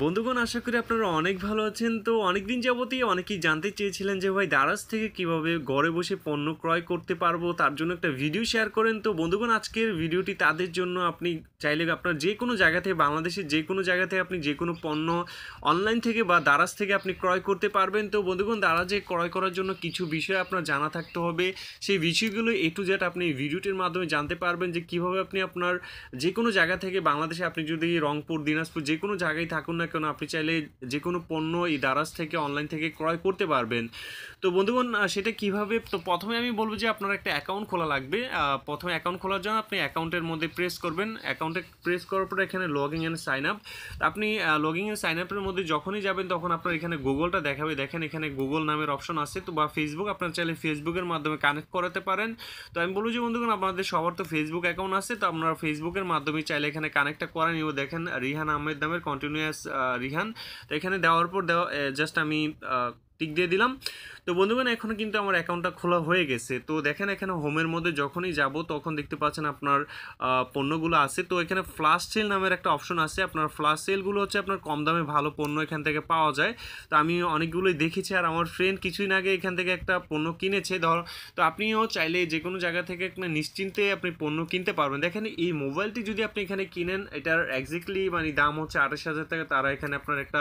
বন্ধুগণ আশা করি আপনারা অনেক ভালো আছেন তো অনেক দিন যাবতই অনেকেই জানতে চেয়েছিলেন যে ভাই দারাজ থেকে কিভাবে ঘরে বসে পণ্য ক্রয় করতে পারবো তার জন্য একটা ভিডিও শেয়ার করেন তো বন্ধুগণ আজকের ভিডিওটি তাদের জন্য আপনি চাইলে আপনার যে কোনো জায়গা থেকে বাংলাদেশের যে কোনো জায়গাতে আপনি যে কোনো পণ্য অনলাইন থেকে বা দারাজ থেকে আপনি ক্রয় করতে পারবেন তো বন্ধুগণ দারাজে ক্রয় করার জন্য কিছু বিষয় আপনার জানা থাকতে হবে সেই বিষয়গুলো এ টু জেড আপনি ভিডিওটির মাধ্যমে জানতে পারবেন যে কিভাবে আপনি আপনার যে কোনো জায়গা থেকে বাংলাদেশে আপনি যদি রংপুর দিনাজপুর যে কোনো জায়গায় থাকুন না কেন আপনি চাইলে যে কোনো পণ্য এই দারাজ থেকে অনলাইন থেকে ক্রয় করতে পারবেন তো বন্ধুগণ সেটা কিভাবে তো প্রথমে আমি বলবো যে আপনার একটা অ্যাকাউন্ট খোলা লাগবে প্রথমে অ্যাকাউন্ট খোলার জন্য আপনি অ্যাকাউন্টের মধ্যে প্রেস করবেন অ্যাকাউন্টে প্রেস করার পরে এখানে log in and sign up আপনি লগ ইন সাইন আপের মধ্যে যখনই যাবেন তখন আপনার এখানে গুগলটা দেখাবে দেখেন এখানে গুগল নামের অপশন আছে তো বা ফেসবুক আপনার চাইলে ফেসবুকের মাধ্যমে কানেক্ট করাতে পারেন তো আমি বলবো যে বন্ধুগণ আপনাদের সবার তো ফেসবুক অ্যাকাউন্ট আছে তো আপনারা ফেসবুকের মাধ্যমে চাইলে এখানে কানেক্টটা করেন এবং দেখেন রিহান আহমেদ নামের কন্টিনিউয়াস রিহান তো এখানে দেওয়ার পর দেওয়া জাস্ট আমি টিক দিয়ে দিলাম তো বন্ধুগণ এখন কিন্তু আমার অ্যাকাউন্টটা খোলা হয়ে গেছে তো দেখেন এখানে হোমের মধ্যে যখনই যাব তখন দেখতে পাচ্ছেন আপনার পণ্যগুলো আছে তো এখানে ফ্লাশ সেল নামের একটা অপশন আছে আপনার ফ্লাশ সেলগুলো হচ্ছে আপনার কম দামে ভালো পণ্য এখান থেকে পাওয়া যায় তো আমি অনেকগুলোই দেখেছি আর আমার ফ্রেন্ড কিছুদিন আগে এখান থেকে একটা পণ্য কিনেছে ধর তো আপনিও চাইলে যে কোনো জায়গা থেকে নিশ্চিন্তে আপনি পণ্য কিনতে পারবেন দেখেন এই মোবাইলটি যদি আপনি এখানে কিনেন এটার এক্স্যাক্টলি মানে দাম হচ্ছে আঠাশ হাজার টাকা তারা এখানে আপনার একটা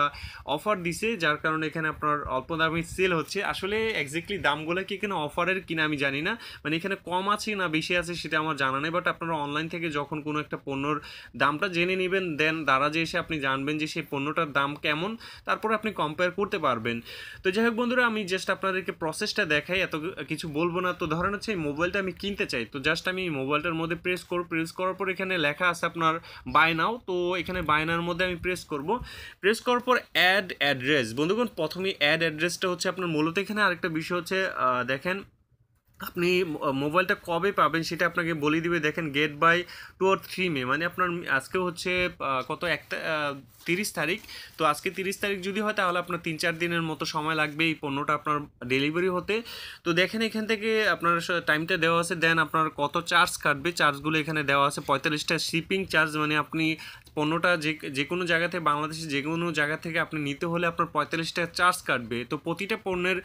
অফার দিছে যার কারণে এখানে আপনার অল্প দাম আমি সেল হচ্ছে আসলে এক্স্যাক্টলি দামগুলো কি এখানে অফারের কিনা আমি জানি না মানে এখানে কম আছে না বেশি আছে সেটা আমার জানা নেই বাট আপনারা অনলাইন থেকে যখন কোনো একটা পণ্যর দামটা জেনে নেবেন দেন দ্বারা যে এসে আপনি জানবেন যে সেই পণ্যটার দাম কেমন তারপরে আপনি কম্পেয়ার করতে পারবেন তো যাই হোক বন্ধুরা আমি জাস্ট আপনাদেরকে প্রসেসটা দেখাই এত কিছু বলবো না তো ধরেন হচ্ছে এই মোবাইলটা আমি কিনতে চাই তো জাস্ট আমি এই মোবাইলটার মধ্যে প্রেস করব প্রেস করার পর এখানে লেখা আছে আপনার বাই নাও তো এখানে বায়নার মধ্যে আমি প্রেস করব প্রেস করার পর অ্যাড অ্যাড্রেস বন্ধুগণ প্রথমে অ্যাড অ্যাড্রেস কাজটা হচ্ছে আপনার মূলত এখানে আরেকটা বিষয় হচ্ছে দেখেন আপনি মোবাইলটা কবে পাবেন সেটা আপনাকে বলে দিবে দেখেন get by two or three May মানে আপনার আজকে হচ্ছে কত একটা তিরিশ তারিখ তো আজকে তিরিশ তারিখ যদি হয় তাহলে আপনার তিন চার দিনের মতো সময় লাগবে এই পণ্যটা আপনার ডেলিভারি হতে তো দেখেন এখান থেকে আপনার টাইমটা দেওয়া আছে দেন আপনার কত চার্জ কাটবে চার্জগুলো এখানে দেওয়া আছে পঁয়তাল্লিশটা শিপিং চার্জ মানে আপনি পণ্যটা যে যে কোনো জায়গাতে বাংলাদেশে যে কোনো জায়গা থেকে আপনি নিতে হলে আপনার পঁয়তাল্লিশ টাকা চার্জ কাটবে তো প্রতিটা পণ্যের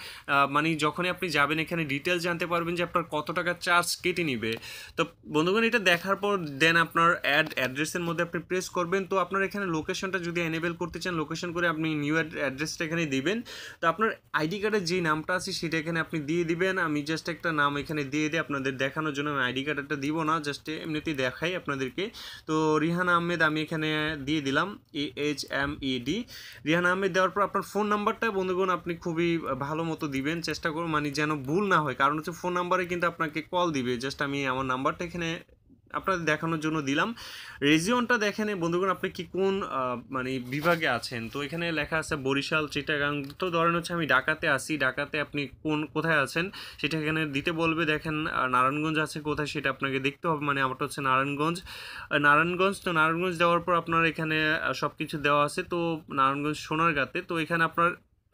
মানে যখনই আপনি যাবেন এখানে ডিটেলস জানতে পারবেন যে আপনার কত টাকা চার্জ কেটে নিবে তো বন্ধুগণ এটা দেখার পর দেন আপনার অ্যাড অ্যাড্রেসের মধ্যে আপনি প্রেস করবেন তো আপনার এখানে লোকেশনটা যদি এনেবেল করতে চান লোকেশন করে আপনি নিউ অ্যাড্রেসটা এখানে দিবেন তো আপনার আইডি কার্ডের যে নামটা আছে সেটা এখানে আপনি দিয়ে দিবেন আমি জাস্ট একটা নাম এখানে দিয়ে দিই আপনাদের দেখানোর জন্য আমি আইডি কার্ডটা দিব না জাস্ট এমনিতেই দেখাই আপনাদেরকে তো রিহান আহমেদ আমি এখানে এখানে দিয়ে দিলাম E H M E D e Rihan Ahmed দেওয়ার পর আপনার ফোন নাম্বারটা বন্ধুগণ আপনি খুবই ভালো মতো দিবেন চেষ্টা করুন মানে যেন ভুল না হয় কারণ হচ্ছে ফোন নাম্বারে কিন্তু আপনাকে কল দিবে জাস্ট আমি আমার নাম্বারটা এখানে আপনাদের দেখানোর জন্য দিলাম রেজিয়নটা দেখেন বন্ধুগণ আপনি কি কোন মানে বিভাগে আছেন তো এখানে লেখা আছে বরিশাল চিটাগাং তো ধরেন হচ্ছে আমি ডাকাতে আসি ডাকাতে আপনি কোন কোথায় আছেন সেটা এখানে দিতে বলবে দেখেন নারায়ণগঞ্জ আছে কোথায় সেটা আপনাকে দেখতে হবে মানে আমারটা হচ্ছে নারায়ণগঞ্জ নারায়ণগঞ্জ তো নারায়ণগঞ্জ দেওয়ার পর আপনার এখানে সব কিছু দেওয়া আছে তো নারায়ণগঞ্জ সোনারগাতে তো এখানে আপনার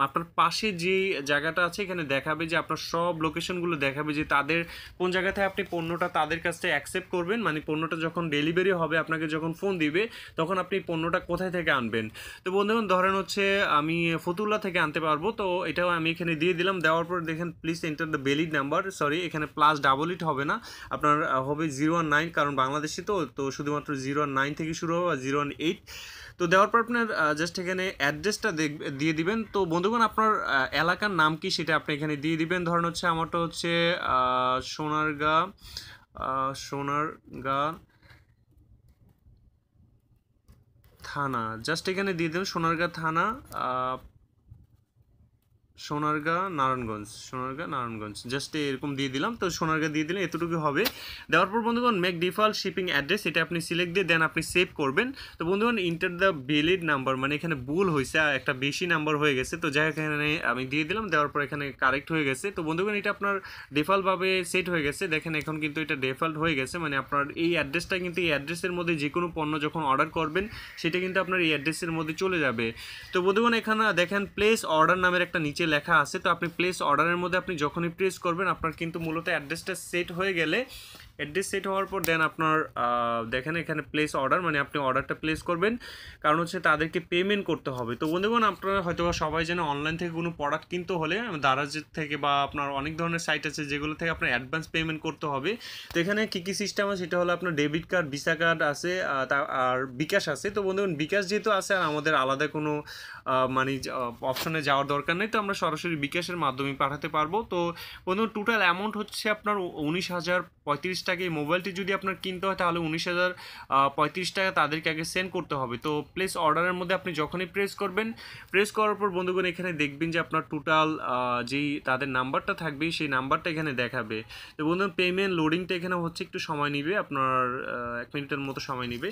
আপনার পাশে যে জায়গাটা আছে এখানে দেখাবে যে আপনার সব লোকেশনগুলো দেখাবে যে তাদের কোন জায়গাতে আপনি পণ্যটা তাদের কাছ থেকে অ্যাকসেপ্ট করবেন মানে পণ্যটা যখন ডেলিভারি হবে আপনাকে যখন ফোন দিবে তখন আপনি পণ্যটা কোথায় থেকে আনবেন তো বন্ধুগণ ধরেন হচ্ছে আমি ফতুল্লা থেকে আনতে পারবো তো এটাও আমি এখানে দিয়ে দিলাম দেওয়ার পর দেখেন please enter the valid number sorry এখানে প্লাস ডাবল ইট হবে না আপনার হবে জিরো ওয়ান নাইন কারণ বাংলাদেশি তো তো শুধুমাত্র জিরো ওয়ান নাইন থেকে শুরু হবে বা জিরো ওয়ান এইট তো দেওয়ার পর আপনার জাস্ট এখানে অ্যাড্রেসটা দিয়ে দিবেন তো বন্ধুগণ আপনার এলাকার নাম কি সেটা আপনি এখানে দিয়ে দিবেন ধরেন হচ্ছে আমারটা হচ্ছে সোনারগা সোনারগা থানা জাস্ট এখানে দিয়ে দেবেন সোনারগা থানা সোনারগাঁ নারায়ণগঞ্জ সোনারগাঁ নারায়ণগঞ্জ জাস্ট এরকম দিয়ে দিলাম তো সোনারগাঁ দিয়ে দিলে এতটুকু হবে দেওয়ার পর বন্ধুগণ মেক ডিফল্ট শিপিং অ্যাড্রেস এটা আপনি সিলেক্ট দিয়ে দেন আপনি সেভ করবেন তো বন্ধুগণ ইন্টার দ্য ভ্যালিড নাম্বার মানে এখানে ভুল হয়েছে একটা বেশি নাম্বার হয়ে গেছে তো যাই এখানে আমি দিয়ে দিলাম দেওয়ার পর এখানে কারেক্ট হয়ে গেছে তো বন্ধুগণ এটা আপনার ডিফল্টভাবে সেট হয়ে গেছে দেখেন এখন কিন্তু এটা ডিফল্ট হয়ে গেছে মানে আপনার এই অ্যাড্রেসটা কিন্তু এই অ্যাড্রেসের মধ্যে যে কোনো পণ্য যখন অর্ডার করবেন সেটা কিন্তু আপনার এই অ্যাড্রেসের মধ্যে চলে যাবে তো বন্ধুগণ এখানে দেখেন প্লেস অর্ডার নামের একটা নিচে লেখা আছে তো আপনি প্লেস অর্ডারের মধ্যে আপনি যখনই প্লেস করবেন আপনার কিন্তু মূলত অ্যাড্রেসটা সেট হয়ে গেলে অ্যাড্রেস সেট হওয়ার পর দেন আপনার দেখেন এখানে প্লেস অর্ডার মানে আপনি অর্ডারটা প্লেস করবেন কারণ হচ্ছে তাদেরকে পেমেন্ট করতে হবে তো বন্ধুগণ আপনারা হয়তো সবাই যেন অনলাইন থেকে কোনো প্রোডাক্ট কিনতে হলে দারাজের থেকে বা আপনার অনেক ধরনের সাইট আছে যেগুলো থেকে আপনার অ্যাডভান্স পেমেন্ট করতে হবে তো এখানে কী কী সিস্টেম আছে সেটা হলো আপনার ডেবিট কার্ড ভিসা কার্ড আছে আর বিকাশ আছে তো বন্ধুগণ বিকাশ যেহেতু আছে আর আমাদের আলাদা কোনো মানে অপশনে যাওয়ার দরকার নেই তো আমরা সরাসরি বিকাশের মাধ্যমে পাঠাতে পারবো তো বন্ধু টোটাল অ্যামাউন্ট হচ্ছে আপনার উনিশ হাজার পঁয়ত্রিশ টাকা এই মোবাইলটি যদি আপনার কিনতে হয় তাহলে উনিশ হাজার পঁয়ত্রিশ টাকা তাদেরকে আগে সেন্ড করতে হবে তো প্লেস অর্ডারের মধ্যে আপনি যখনই প্রেস করবেন প্রেস করার পর বন্ধুগণ এখানে দেখবেন যে আপনার টোটাল যেই তাদের নাম্বারটা থাকবে সেই নাম্বারটা এখানে দেখাবে তো বন্ধুগণ পেমেন্ট লোডিংটা এখানে হচ্ছে একটু সময় নেবে আপনার এক মিনিটের মতো সময় নেবে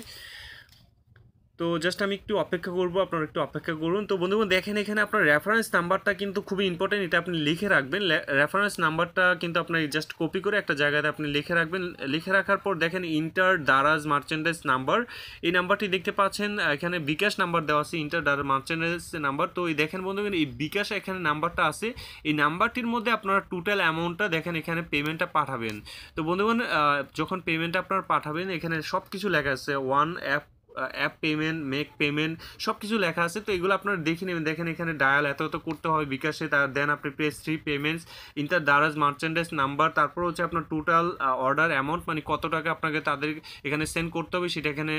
তো জাস্ট আমি একটু অপেক্ষা করব আপনারা একটু অপেক্ষা করুন তো বন্ধুগণ দেখেন এখানে আপনার রেফারেন্স নাম্বারটা কিন্তু খুবই ইম্পর্টেন্ট এটা আপনি লিখে রাখবেন রেফারেন্স নাম্বারটা কিন্তু আপনি জাস্ট কপি করে একটা জায়গাতে আপনি লিখে রাখবেন লিখে রাখার পর দেখেন ইন্টার দারাজ মার্চেন্ডাইজ নাম্বার এই নাম্বারটি দেখতে পাচ্ছেন এখানে বিকাশ নাম্বার দেওয়া আছে ইন্টার দারাজ মার্চেন্ডাইজ নাম্বার তো এই দেখেন বন্ধুগণ এই বিকাশ এখানে নাম্বারটা আছে এই নাম্বারটির মধ্যে আপনারা টোটাল অ্যামাউন্টটা দেখেন এখানে পেমেন্টটা পাঠাবেন তো বন্ধুগণ যখন পেমেন্টটা আপনারা পাঠাবেন এখানে সব কিছু লেখা আছে one app app payment make payment সব কিছু লেখা আছে তো এগুলো আপনারা দেখে নেবেন দেখেন এখানে ডায়াল এত এত করতে হবে বিকাশে তার দেন আপনি pay three payments enter Daraz merchandise number তারপর হচ্ছে আপনার টোটাল অর্ডার অ্যামাউন্ট মানে কত টাকা আপনাকে তাদের এখানে সেন্ড করতে হবে সেটা এখানে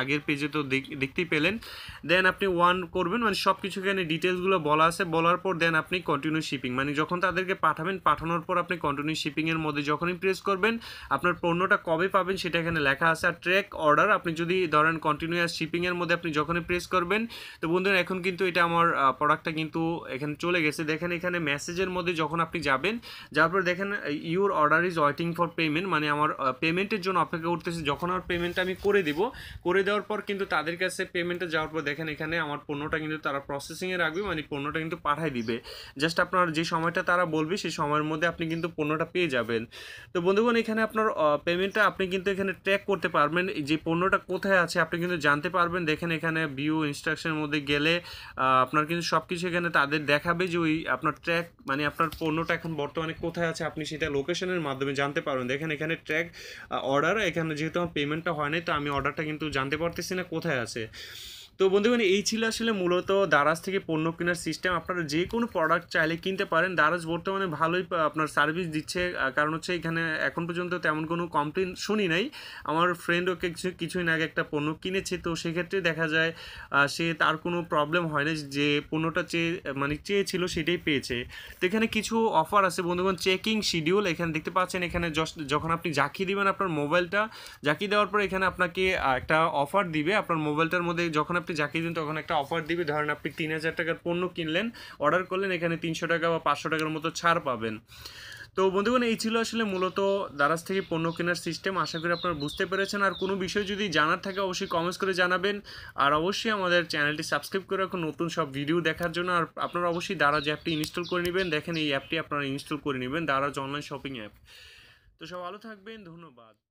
আগের পেজে তো দেখতেই পেলেন দেন আপনি ওয়ান করবেন মানে সব কিছু এখানে ডিটেলসগুলো বলা আছে বলার পর দেন আপনি কন্টিনিউ শিপিং মানে যখন তাদেরকে পাঠাবেন পাঠানোর পর আপনি কন্টিনিউ শিপিংয়ের মধ্যে যখনই প্রেস করবেন আপনার পণ্যটা কবে পাবেন সেটা এখানে লেখা আছে আর ট্র্যাক অর্ডার আপনি যদি ধরেন কন্টিনিউয়াস শিপিংয়ের মধ্যে আপনি যখনই প্রেস করবেন তো বন্ধুরা এখন কিন্তু এটা আমার প্রোডাক্টটা কিন্তু এখানে চলে গেছে দেখেন এখানে মেসেজের মধ্যে যখন আপনি যাবেন যার পর দেখেন your order is waiting for payment মানে আমার পেমেন্টের জন্য অপেক্ষা করতেছে যখন আমার পেমেন্টটা আমি করে দেব করে দেওয়ার পর কিন্তু তাদের কাছে পেমেন্টটা যাওয়ার পর দেখেন এখানে আমার পণ্যটা কিন্তু তারা প্রসেসিংয়ে রাখবে মানে পণ্যটা কিন্তু পাঠায় দিবে জাস্ট আপনার যে সময়টা তারা বলবে সেই সময়ের মধ্যে আপনি কিন্তু পণ্যটা পেয়ে যাবেন তো বন্ধুগণ এখানে আপনার পেমেন্টটা আপনি কিন্তু এখানে ট্র্যাক করতে পারবেন যে পণ্যটা কোথায় আছে আপনি আপনি কিন্তু জানতে পারবেন দেখেন এখানে ভিউ ইনস্ট্রাকশনের মধ্যে গেলে আপনার কিন্তু সব কিছু এখানে তাদের দেখাবে যে ওই আপনার ট্র্যাক মানে আপনার পণ্যটা এখন বর্তমানে কোথায় আছে আপনি সেটা লোকেশনের মাধ্যমে জানতে পারবেন দেখেন এখানে ট্র্যাক অর্ডার এখানে যেহেতু আমার পেমেন্টটা হয় নাই তো আমি অর্ডারটা কিন্তু জানতে পারতেছি না কোথায় আছে তো বন্ধুগণ এই ছিল আসলে মূলত দারাজ থেকে পণ্য কেনার সিস্টেম আপনারা যে কোনো প্রোডাক্ট চাইলে কিনতে পারেন দারাজ বর্তমানে ভালোই আপনার সার্ভিস দিচ্ছে কারণ হচ্ছে এখানে এখন পর্যন্ত তেমন কোনো কমপ্লেন শুনি নাই আমার ফ্রেন্ডও কিছু কিছুদিন আগে একটা পণ্য কিনেছে তো সেক্ষেত্রে দেখা যায় সে তার কোনো প্রবলেম হয় না যে পণ্যটা চেয়ে মানে চেয়েছিল সেটাই পেয়েছে তো এখানে কিছু অফার আছে বন্ধুগণ চেকিং শিডিউল এখানে দেখতে পাচ্ছেন এখানে যখন আপনি জাকিয়ে দিবেন আপনার মোবাইলটা জাকিয়ে দেওয়ার পর এখানে আপনাকে একটা অফার দিবে আপনার মোবাইলটার মধ্যে যখন আপনি যাকে দিন তখন একটা অফার দিবে ধরেন আপনি তিন হাজার টাকার পণ্য কিনলেন অর্ডার করলেন এখানে তিনশো টাকা বা পাঁচশো টাকার মতো ছাড় পাবেন তো বন্ধুগণ এই ছিল আসলে মূলত দারাজ থেকে পণ্য কেনার সিস্টেম আশা করি আপনারা বুঝতে পেরেছেন আর কোনো বিষয় যদি জানার থাকে অবশ্যই কমেন্টস করে জানাবেন আর অবশ্যই আমাদের চ্যানেলটি সাবস্ক্রাইব করে রাখুন নতুন সব ভিডিও দেখার জন্য আর আপনারা অবশ্যই দারাজ অ্যাপটি ইনস্টল করে নেবেন দেখেন এই অ্যাপটি আপনারা ইনস্টল করে নেবেন দারাজ অনলাইন শপিং অ্যাপ তো সব ভালো থাকবেন ধন্যবাদ